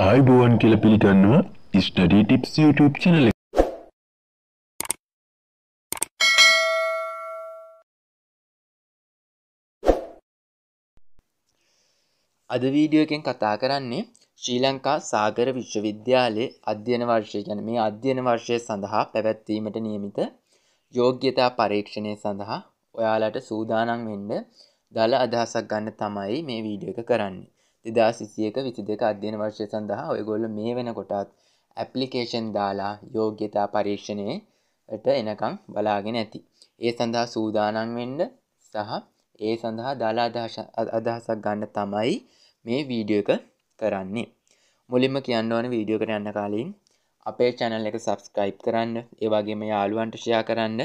ආයිබෝවන් කියල පිළිගන්නවා study tips YouTube චනල අද වීඩියෝ එකෙන් කතා කරන්නේ ශ්‍රී ලංකා සාගර විශ්වවිද්‍යාලයේ අධ්‍යයන වර්ෂය ගැන මේ අධ්‍යයන වර්ෂය සඳහා පැවැත්වීමට නියමිත යෝග්‍යතා පරීක්ෂණය සඳහා ඔයාලට සූදානම් වෙන්න දළ අදහසක් ගන්න තමයි මේ වීඩියෝ එක කරන්නේ දෙදා සිසියක විසි දෙක අධ්‍යන වර්ෂය සඳහා ඔයගොල්ල මේ වෙන කොටත් ඇපලිකේෂන් දාලා යෝග්‍යතා පරීක්ෂණයට එනකං බලාගෙන ඇති. ඒ සඳහා සූදානන් වෙන්න සහ ඒ සඳහා දාලා අදහසක් ගන්න තමයි මේ වීඩියෝ එක කරන්නේ. මුලින්ම කියන්න ඕන වීඩියෝ කර යන්න කාලින් අපේ චැනල් එක සබස්ක්‍රයිබ් කරන්න ඒවගේම යාළුවන්ට ෂයා කරන්න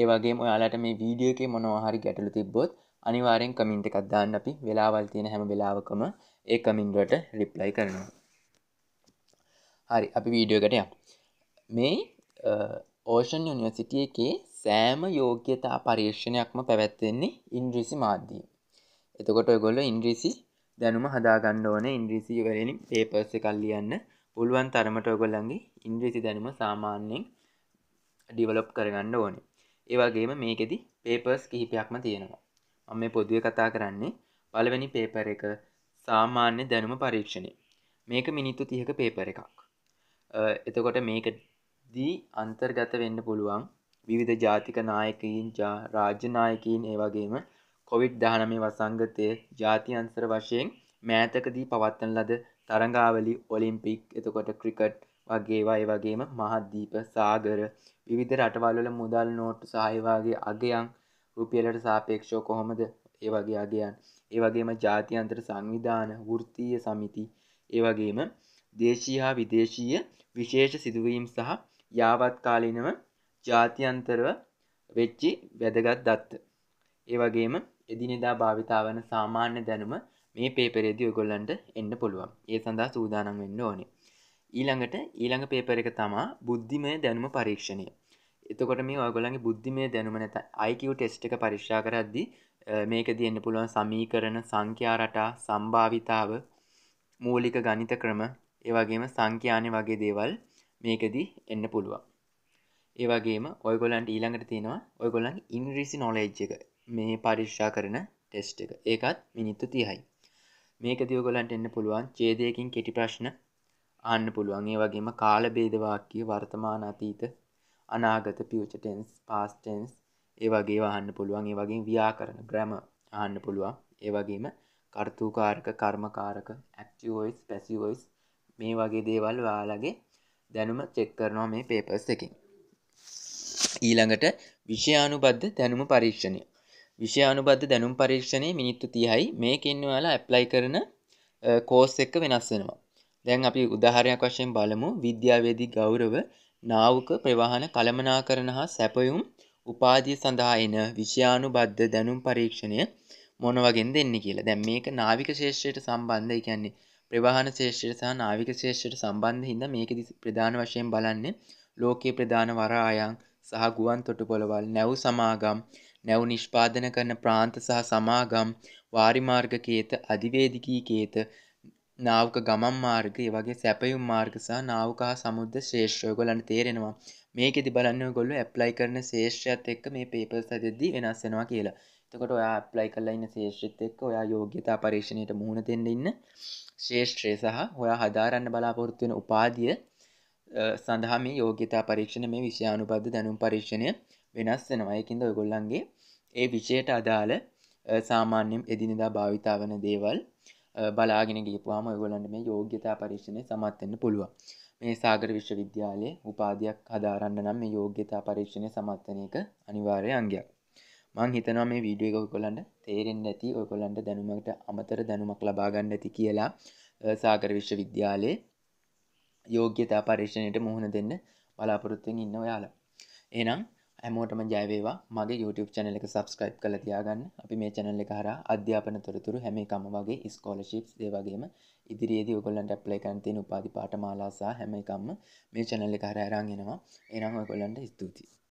ඒවගේ ඔයාලට මේ වීඩියෝ එක මොනවාහරි ගැටලු තිබ්බොත් අනිවාරෙන් කමින්ට එකක් දාන්න අපි වෙලාවල් තියෙන හැම වෙලාවකම ඒ කමින්ඩට රිප්ලයි කරනවා හරි අපි වීඩියෝකටය මේ ඕෂන් යුනිවර්සිටිය එකේ සෑම යෝග්‍යතා පරීක්ෂණයක්ම පැවැත්වෙන්නේ ඉන්ද්‍රීසි මාධ්‍යී එතකොට ඔගොල්ල ඉන්ද්‍රීසි දැනුම හදාගන්න ඕන ඉන්ද්‍රීසි වලින් පේපර්ස කල්ලියන්න පුළුවන් තරමට ඔගොල්ලන්ගේ ඉන්ද්‍රීසි දැනුම සාමාන්‍යයෙන් ඩිවලොප් කරගන්න ඕනේ ඒවගේම මේකෙදි පේපර්ස් කිහිපයක්ම තියෙනවා මම මේ පොදුව කතා කරන්නේ පළවෙනි පේපර එක සාමාන්‍ය දැනුම පරීක්ෂණය මේක මිනිත්තු තියක පේපර එකක් එතකොට මේක දී අන්තර්ගත වෙන්න පුළුවන් විවිධ ජාතික නායකයින් රාජ්‍යනායකීන් ඒවගේම කොවිඩ් දහනමේ වසංගතය ජාති අන්සර වශයෙන් මෑතකදී පවත්වන ලද තරංගාවලි ඔලිම්පික් එතකොට ක්‍රිකට් වගේවා ඒවගේම මහද්දීප සාගර විවිධ රටවල්ල මුදල් නෝට්ට සහයවාගේ අගයන් රුපියලට සාපේක්ෂෝ කොහොමද ඒ වගේ අගයන් ඒ වගේම ජාතියන්තර සංවිධාන වෘත්තීය සමිති ඒ වගේම දේශීය හා විදේශීය විශේෂ සිදුවීම් සහ යාවත් කාලීනව ජාතියන්තරව වෙච්චි වැදගත් දත්ත ඒ වගේම එදිනෙදා භාවිතාවන සාමාන්‍ය දැනුම මේ පේපරේදී ඔයගොල්ලන්ට එන්න පුළුවන් ඒ සඳහා සූදානම් වෙන්න ඕනේ ඊළඟට ඊළඟ පේපර එක තමා බුද්ධිමය දැනුම පරීක්ෂණය එතකොට මේ ඔයගොල්ලන්ගේ බුද්ධිමය දැනුම නැත IQ ටෙස්ට් එක පරීක්ෂා කරද්දී මේක තියෙන්න්න පුළුවන් සමීකරන සංඛ්‍යා රටා සම්භාවිතාව මූලික ගනිත ක්‍රම ඒවගේම සංඛ්‍යානය වගේ දේවල් මේකදී එන්න පුළුවන් ඒවගේම ඔයගොලන්ට ඊළඟට තියෙනවා ඔයගොලන් ඉංග්‍රීසි නොලෙජ් එක මේ පරිශ්ෂා කරන ටෙස්් එක ඒකත් මිනිත්තු තියයි මේක දියගොලන්ට එන්න පුළුවන් චේදයකින් කෙටි ප්‍රශ්න ආන්න පුළුවන් ඒ වගේම කාලබේදවාක්‍ය වර්තමාන අතීත අනාගත පියචටන්ස් පාස්ටන්ස් ඒවගේ වහන්න පුළුවන් ඒ වගේ ව්‍යා කරන ග්‍රැම අහන්න පුළුවන් ඒවගේම කර්තූකාරක කර්මකාරක ඇක්ටියෝයිස් පැසිවෝයිස් මේ වගේ දේවල් වාලගේ දැනුම චෙක් කරනවා මේ පේපස් එකින් ඊළඟට විෂයානුබද්ධ දැනුම පරීක්ෂණය විෂයානුබද්ධ දැනුම් පරීක්ෂණය මිනිත්තු තියයි මේ කෙන්වාලා ඇප්ලයි කරන කෝස් එක්ක වෙනස් වෙනවා දැන් අපි උදාහරයක් වශයෙන් බලමු විද්‍යාවේදී ගෞරව නාවක ප්‍රවාහන කළමනා කරන හා සැපයුම් උපාධිය සඳහා එන විෂයානු බද්ධ දැනුම් පරීක්ෂණය මොනවගෙන් දෙන්න කියලා දැම් මේක නාවික ශේෂයට සම්බන්ධ කියන්නේ ප්‍රවාහන ශේෂයට සහ නාවික ශේෂයට සම්බන්ධ හිද මේක ප්‍රධාන වශයෙන් බලන්නේ ලෝකයේ ප්‍රධාන වරායන් සහ ගුවන් තොටුපොළවල් නැව් සමාගම් නැව් නිෂ්පාදන කරන ප්‍රාන්ත සහ සමාගම් වාරිමාර්ගකේත අධිවේදිකී කේත නාවක ගමන් මාර්ග වගේ සැපයුම් මාර්ග සහ නාවක හා සමුද්ද ශේෂ්‍රය ගොලන්න තේරෙනවා මේකෙති බලන්න ගොල්ලු ඇප්ලයි කරන ශේෂ්‍යත් එක්ක මේ පේපල් සතිද්දී වෙනස්සෙනවා කියලා තකොට ඔයා ඇප්ලයි කරලන්න ශේෂ්‍රත් එක්ක ඔයා යෝග්‍යතා පරීක්ෂණයට මුහුණ තෙන්ඩ ඉන්න ශේෂ්ත්‍රය සහ ඔයා හදාරන්න බලාපොරොත්තුවෙන උපාදිය සඳහා මේ යෝග්‍යතා පරීක්ෂණ මේ විෂයානුබද්ධ දැනුම් පරීක්ෂණය වෙනස් වෙනවායකින්ද ඔයගොල්ලන්ගේ ඒ විෂයට අදාළ සාමාන්‍යම් එදිනෙදා භාවිතාවන දේවල් බලාගෙන ගේපුවාම ගොලන්ට මේ යෝග්‍යතා පරීක්ෂණය සමත්වෙන්න පුළුවන් මේ සාගර විශ්වවිද්‍යාලයේ උපාධයක් හදාරන්න නම් මේ යෝග්‍යතා පරීක්ෂණය සමත්වන එක අනිවාර්ය අංගයක් මං හිතනවා මේ වීඩියෝ එක ඔයකොල්ලන්ට තේරෙන්න ඇති ඔයකොල්ලන්ට දැනුමකට අමතර දැනුමක් ලබා ගන්න ඇති කියලා සාගර විශ්වවිද්‍යාලයේ යෝග්‍යතා පරීක්ෂණයට මුහුණ දෙන්න බලාපොරොත්තුෙන් ඉන්න ඔයාලා. එහෙනම් ඇමෝටම ජයවේවා මගේ YouTube චැනල එක සබස්ක්‍රයිබ් කළ තියාගන්න අපි මේ චැනල් එක හර අධ්‍යාපන තොරතුරු හැම එකම වගේ ස්කෝලශිප්ස් ඒවගේම ඉදිරියේදී ඔගොල්ලන්ට ඇප්ලයිකන්තිය උපාධි පාටමාලාසා හැම එකම්ම මේ චැනල් එක හර ඇරංගෙනවා එනම් ඔගොල්ලන්ට ස්තුතියි